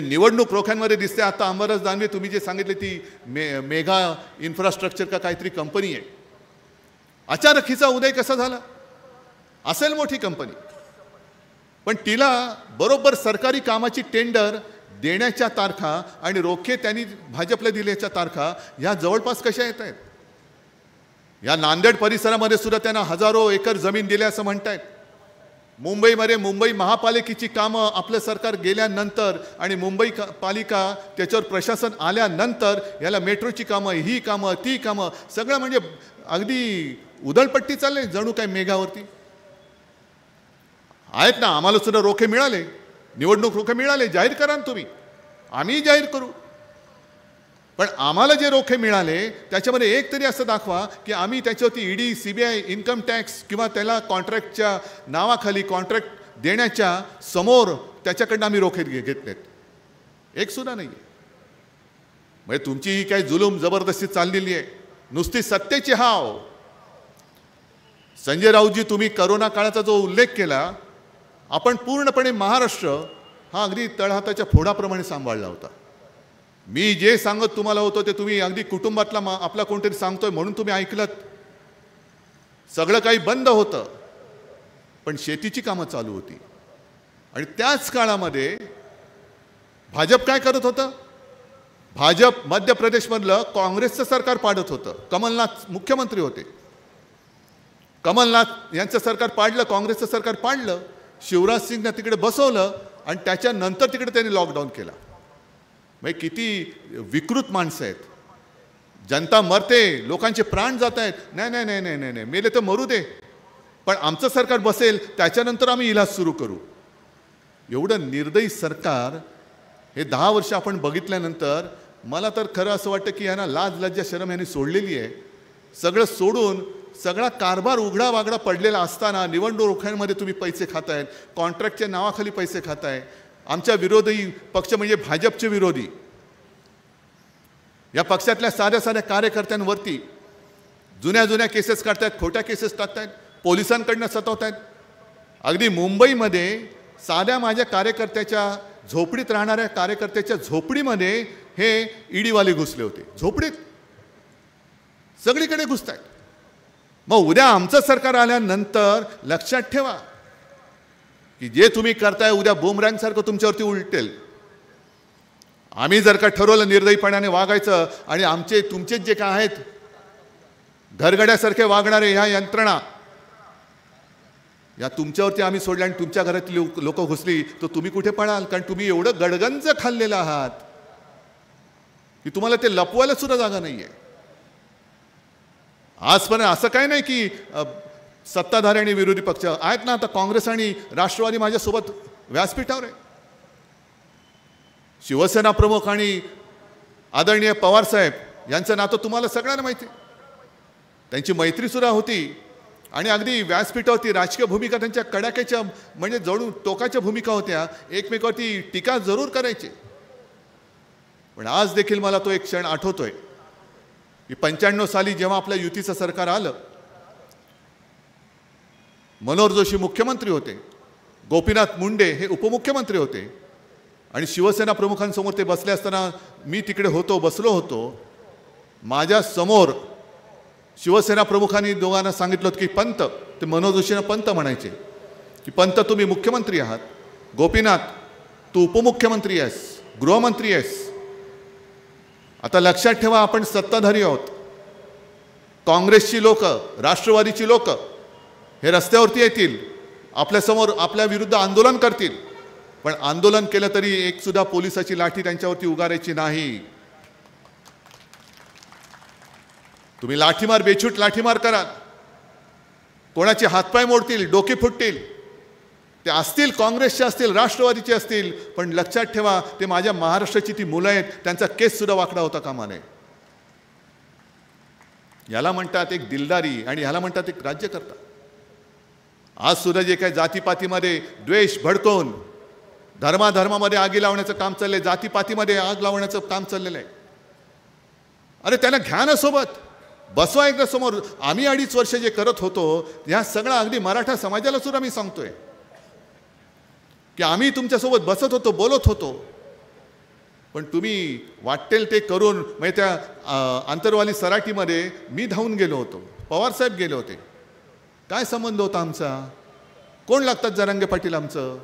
जे निवडणूक रोख्यांमध्ये दिसते आता अंबरस दानवे तुम्ही जे सांगितले ती मे मेघा इन्फ्रास्ट्रक्चर का काहीतरी कंपनी आहे अचानक हिचा उदय कसा झाला असेल मोठी कंपनी पण तिला बरोबर सरकारी कामाची टेंडर देण्याच्या तारखा आणि रोखे त्यांनी भाजपला दिल्याच्या तारखा ह्या जवळपास कशा येत आहेत या नांदेड परिसरामध्ये सुद्धा त्यांना हजारो एकर जमीन दिल्या असं म्हणतायत मुंबईमध्ये मुंबई महापालिकेची कामं आपलं सरकार गेल्यानंतर आणि मुंबई पालिका त्याच्यावर प्रशासन आल्यानंतर याला मेट्रोची कामं ही कामं ती कामं सगळं म्हणजे अगदी उधळपट्टी चालले जणू काय मेघावरती आहेत ना आम्हाला सुद्धा रोखे मिळाले निवडणूक रोखे मिळाले जाहीर करान तुम्ही आम्ही जाहीर करू पण आम्हाला जे रोखे मिळाले त्याच्यामध्ये एक तरी असं दाखवा की आम्ही त्याच्यावरती ED C B I income tax किंवा त्याला कॉन्ट्रॅक्टच्या नावाखाली कॉन्ट्रॅक्ट देण्याच्या समोर त्याच्याकडनं आम्ही रोखे घे घेतलेत एक सुद्धा नाही आहे म्हणजे तुमची ही काही जुलूम जबरदस्ती चाललेली आहे नुसती सत्तेची हाव संजय राऊतजी तुम्ही करोना काळाचा जो उल्लेख केला आपण पूर्णपणे महाराष्ट्र हा अगदी तळहाताच्या फोडाप्रमाणे सांभाळला होता मी जे सांगत तुम्हाला होतो ते तुम्ही अगदी कुटुंबातला मा आपला कोणतरी सांगतोय म्हणून तुम्ही ऐकलं सगळं काही बंद होतं पण शेतीची कामं चालू होती आणि त्याच काळामध्ये भाजप काय करत होतं भाजप मध्य प्रदेशमधलं काँग्रेसचं सरकार पाडत होतं कमलनाथ मुख्यमंत्री होते कमलनाथ यांचं सरकार पाडलं काँग्रेसचं सरकार पाडलं शिवराज सिंगनं तिकडे बसवलं आणि त्याच्यानंतर तिकडे त्यांनी लॉकडाऊन केला म्हणजे किती विकृत माणसं आहेत जनता मरते लोकांचे प्राण जात आहेत नाही नाही नाही नाही नाही मेले तर मरू दे पण आमचं सरकार बसेल त्याच्यानंतर आम्ही इलाज सुरू करू एवढं निर्दयी सरकार हे दहा वर्ष आपण बघितल्यानंतर मला तर खरं असं वाटतं की यांना लाज लज्जा शरम यांनी सोडलेली आहे सगळं सोडून सगळा कारभार उघडा वागडा पडलेला असताना निवडणूक रोख्यांमध्ये तुम्ही पैसे खाताय कॉन्ट्रॅक्टच्या नावाखाली पैसे खाताय आमच्या विरोधी पक्ष म्हणजे भाजपचे विरोधी या पक्षातल्या साध्या साध्या कार्यकर्त्यांवरती जुन्या जुन्या केसेस काढतायत खोट्या केसेस टाकतायत पोलिसांकडनं सतवतायत अगदी मुंबईमध्ये साध्या माझ्या कार्यकर्त्याच्या झोपडीत राहणाऱ्या कार्यकर्त्याच्या झोपडीमध्ये हे ईडीवाले घुसले होते झोपडीत सगळीकडे घुसत आहेत मग उद्या आमचं सरकार आल्यानंतर लक्षात ठेवा की जे तुम्ही करताय उद्या सारखं तुमच्यावरती उलटेल आम्ही जर का ठरवलं निर्दयीपणाने वागायचं आणि आमचे तुमचेच जे काय आहेत घरगड्यासारखे वागणारे ह्या यंत्रणा या तुमच्यावरती आम्ही सोडल्या आणि तुमच्या घरातली लोक घुसली तर तुम्ही कुठे पडाल कारण तुम्ही एवढं गडगंज खाल्लेलं आहात की तुम्हाला ते लपवायला सुद्धा जागा नाही आहे आजपर्यंत असं काय नाही की सत्ताधारी आणि विरोधी पक्ष आहेत ना आता काँग्रेस आणि राष्ट्रवादी माझ्यासोबत व्यासपीठावर आहे शिवसेना प्रमुख आणि आदरणीय पवारसाहेब यांचं नातं तुम्हाला सगळ्यांना माहिती त्यांची मैत्रीसुद्धा होती आणि अगदी व्यासपीठावरती राजकीय भूमिका त्यांच्या कडाक्याच्या म्हणजे जणू टोकाच्या भूमिका होत्या एकमेकावरती टीका जरूर करायची पण आज देखील मला तो एक क्षण आठवतोय की पंच्याण्णव साली जेव्हा आपल्या युतीचं सरकार आलं मनोहर जोशी मुख्यमंत्री होते गोपीनाथ मुंडे हे उपमुख्यमंत्री होते आणि शिवसेना प्रमुखांसमोर ते बसले असताना मी तिकडे होतो बसलो होतो माझ्यासमोर शिवसेना प्रमुखांनी दोघांना सांगितलं होतं की पंत ते मनोहर जोशींना पंत म्हणायचे की पंत तुम्ही मुख्यमंत्री आहात गोपीनाथ तू उपमुख्यमंत्री आहेस गृहमंत्री आहेस आता लक्षात ठेवा आपण सत्ताधारी आहोत काँग्रेसची लोकं राष्ट्रवादीची लोकं हे रस्त्यावरती येतील आपल्यासमोर आपल्या विरुद्ध आंदोलन करतील पण आंदोलन केलं तरी एकसुद्धा पोलिसाची लाठी त्यांच्यावरती उगारायची नाही तुम्ही लाठीमार बेछूट लाठीमार कराल कोणाचे हातपाय मोडतील डोके फुटतील ते असतील काँग्रेसचे असतील राष्ट्रवादीचे असतील पण लक्षात ठेवा ते माझ्या महाराष्ट्राची ती मुलं आहेत त्यांचा केससुद्धा वाकडा होता कामा नये याला म्हणतात एक दिलदारी आणि ह्याला म्हणतात एक राज्यकर्ता आज सुद्धा जे काही जातीपातीमध्ये द्वेष भडकवून धर्माधर्मामध्ये आगी लावण्याचं काम चाललंय जातीपातीमध्ये आग लावण्याचं काम चाललेलं आहे अरे त्यांना घ्या सोबत बसवा एकदा समोर आम्ही अडीच वर्ष जे करत होतो ह्या सगळं अगदी मराठा समाजाला सुद्धा मी सांगतोय की आम्ही तुमच्यासोबत बसत होतो बोलत होतो पण तुम्ही वाटेल ते करून म्हणजे त्या आंतरवाली सराटीमध्ये मी धावून गेलो होतो पवारसाहेब गेले होते काय संबंध होता आमचा कोण लागतात जरांगे पाटील आमचं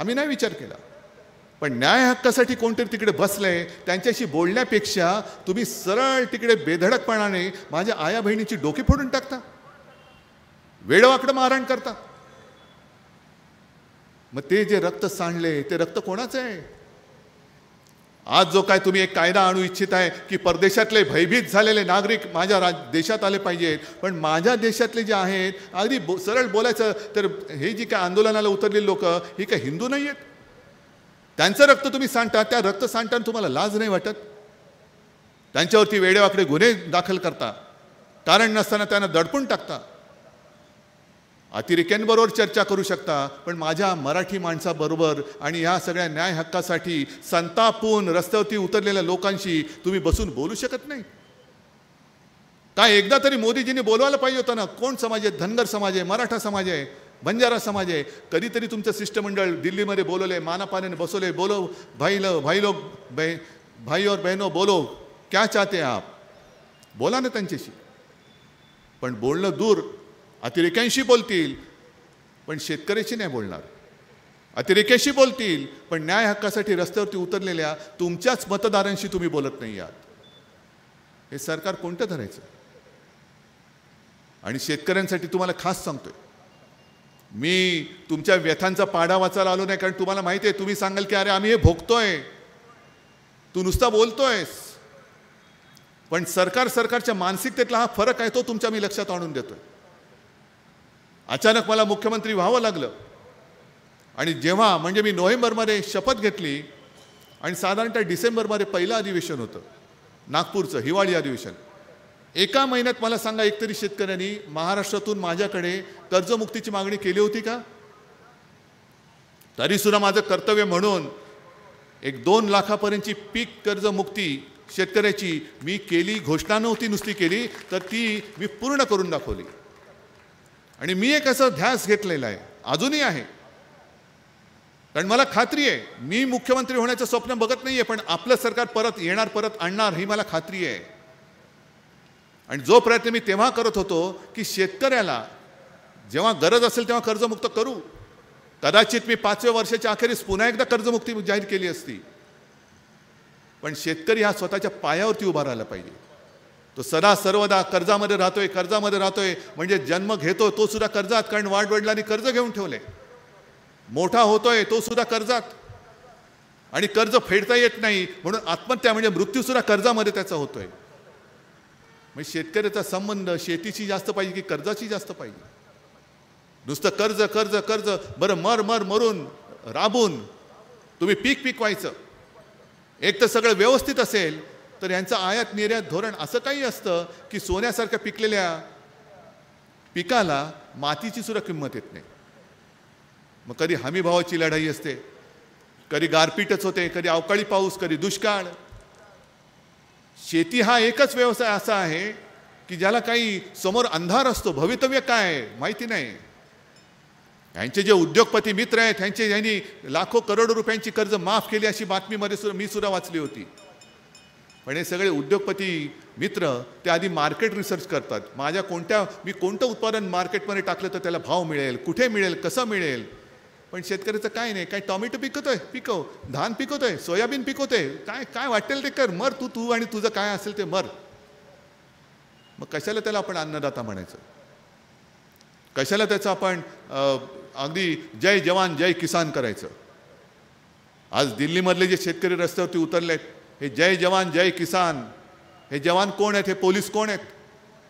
आम्ही नाही विचार केला पण न्याय हक्कासाठी कोणतरी तिकडे बसले त्यांच्याशी बोलण्यापेक्षा तुम्ही सरळ तिकडे बेधडकपणाने माझ्या आया बहिणीची डोकी फोडून टाकता वेडवाकडं मारण करता मग ते जे रक्त सांडले ते रक्त कोणाचं आहे आज जो काय तुम्ही एक कायदा आणू इच्छित आहे की परदेशातले भयभीत झालेले नागरिक माझ्या राज देशात आले पाहिजेत पण माझ्या देशातले जे आहेत अगदी बो सरळ बोलायचं तर हे जी काय आंदोलनाला उतरलेली लोक ही काय हिंदू नाही आहेत त्यांचं रक्त तुम्ही सांडता त्या रक्त सांडताना तुम्हाला लाज नाही वाटत त्यांच्यावरती वेडेवाकडे गुन्हे दाखल करता कारण नसताना त्यांना दडपून टाकता अतिरेक्यांबरोबर चर्चा करू शकता पण माझ्या मराठी माणसाबरोबर आणि या सगळ्या न्याय हक्कासाठी संतापून रस्त्यावरती उतरलेल्या लोकांशी तुम्ही बसून बोलू शकत नाही काय एकदा तरी मोदीजींनी बोलवायला पाहिजे होतं ना कोण समाज आहे धनगर समाज आहे मराठा समाज आहे बंजारा समाज आहे कधीतरी तुमचं शिष्टमंडळ दिल्लीमध्ये बोलवले मानापाने बसवले बोलो भाई लो भाई लोग भाई भाई और बहनो बोलो क्या चाहते आप बोला ना त्यांच्याशी पण बोलणं दूर अतिरेक्यांशी बोलतील पण शेतकऱ्याशी नाही बोलणार अतिरेक्याशी बोलतील पण न्याय हक्कासाठी रस्त्यावरती उतरलेल्या तुमच्याच मतदारांशी तुम्ही बोलत नाही आहात हे सरकार कोणतं धरायचं आणि शेतकऱ्यांसाठी तुम्हाला खास सांगतोय मी तुमच्या व्यथांचा पाडा वाचायला आलो नाही कारण तुम्हाला माहिती आहे तुम्ही सांगाल की अरे आम्ही हे भोगतोय तू नुसता बोलतोयस पण सरकार सरकारच्या मानसिकतेतला हा फरक आहे तो तुमच्या मी लक्षात आणून देतोय अचानक मला मुख्यमंत्री व्हावं लागलं आणि जेव्हा म्हणजे मी नोव्हेंबरमध्ये शपथ घेतली आणि साधारणतः डिसेंबरमध्ये पहिलं अधिवेशन होतं नागपूरचं हिवाळी अधिवेशन एका महिन्यात मला सांगा एकतरी शेतकऱ्यांनी महाराष्ट्रातून माझ्याकडे कर्जमुक्तीची मागणी केली होती का तरीसुद्धा माझं कर्तव्य म्हणून एक दोन लाखापर्यंतची पीक कर्जमुक्ती शेतकऱ्याची मी केली घोषणा नव्हती नुसती केली तर ती मी पूर्ण करून दाखवली आणि मी एक असं ध्यास घेतलेला आहे अजूनही आहे कारण मला खात्री आहे मी मुख्यमंत्री होण्याचं स्वप्न बघत नाही आहे पण आपलं सरकार परत येणार परत आणणार ही मला खात्री आहे आणि जो प्रयत्न मी तेव्हा करत होतो की शेतकऱ्याला जेव्हा गरज असेल तेव्हा कर्जमुक्त करू कदाचित मी पाचव्या वर्षाच्या अखेरीस पुन्हा एकदा कर्जमुक्ती जाहीर केली असती पण शेतकरी हा स्वतःच्या पायावरती उभा राहिला पाहिजे तो सदा सर्वदा कर्जामध्ये राहतोय कर्जामध्ये राहतोय म्हणजे जन्म घेतो तो सुद्धा कर्जात कारण वाडवडिलांनी कर्ज घेऊन ठेवले मोठा होतोय तो सुद्धा कर्जात आणि कर्ज फेडता येत नाही म्हणून आत्महत्या म्हणजे मृत्यूसुद्धा कर्जामध्ये त्याचा होतोय म्हणजे शेतकऱ्याचा संबंध शेतीशी जास्त पाहिजे की कर्जाशी जास्त पाहिजे नुसतं कर्ज कर्ज कर्ज बरं मर मर मरून राबून तुम्ही पीक पिकवायचं एक तर सगळं व्यवस्थित असेल तर यांचं आयात निर्यात धोरण असं काही असतं की सोन्यासारख्या पिकलेल्या पिकाला मातीची सुद्धा किंमत येत नाही मग कधी हमीभावाची लढाई असते कधी गारपीटच होते कधी अवकाळी पाऊस कधी दुष्काळ शेती हा एकच व्यवसाय असा आहे की ज्याला काही समोर अंधार असतो भवितव्य काय माहिती नाही यांचे जे उद्योगपती मित्र आहेत त्यांचे यांनी लाखो करोडो रुपयांची कर्ज माफ केली अशी बातमीमध्ये सुद्धा मी सुद्धा वाचली होती पण हे सगळे उद्योगपती मित्र ते आधी मार्केट रिसर्च करतात माझ्या कोणत्या मी कोणतं उत्पादन मार्केटमध्ये टाकलं तर त्याला भाव मिळेल कुठे मिळेल कसं मिळेल पण शेतकऱ्याचं काय नाही काय टॉमॅटो पिकवतो आहे पिकव धान पिकवतो आहे सोयाबीन आहे काय काय वाटेल ते कर मर तू तू आणि तुझं काय असेल ते मर मग कशाला त्याला आपण अन्नदाता म्हणायचं कशाला त्याचं आपण अगदी जय जवान जय किसान करायचं आज दिल्लीमधले जे शेतकरी रस्त्यावरती उतरले आहेत हे जय जवान जय किसान हे जवान कोण आहेत हे पोलीस कोण आहेत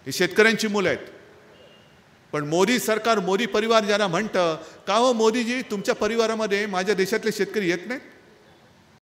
हे शेतकऱ्यांची मुलं आहेत पण मोदी सरकार मोदी परिवार ज्याला म्हणतं का हो मोदीजी तुमच्या परिवारामध्ये माझ्या देशातले शेतकरी येत नाहीत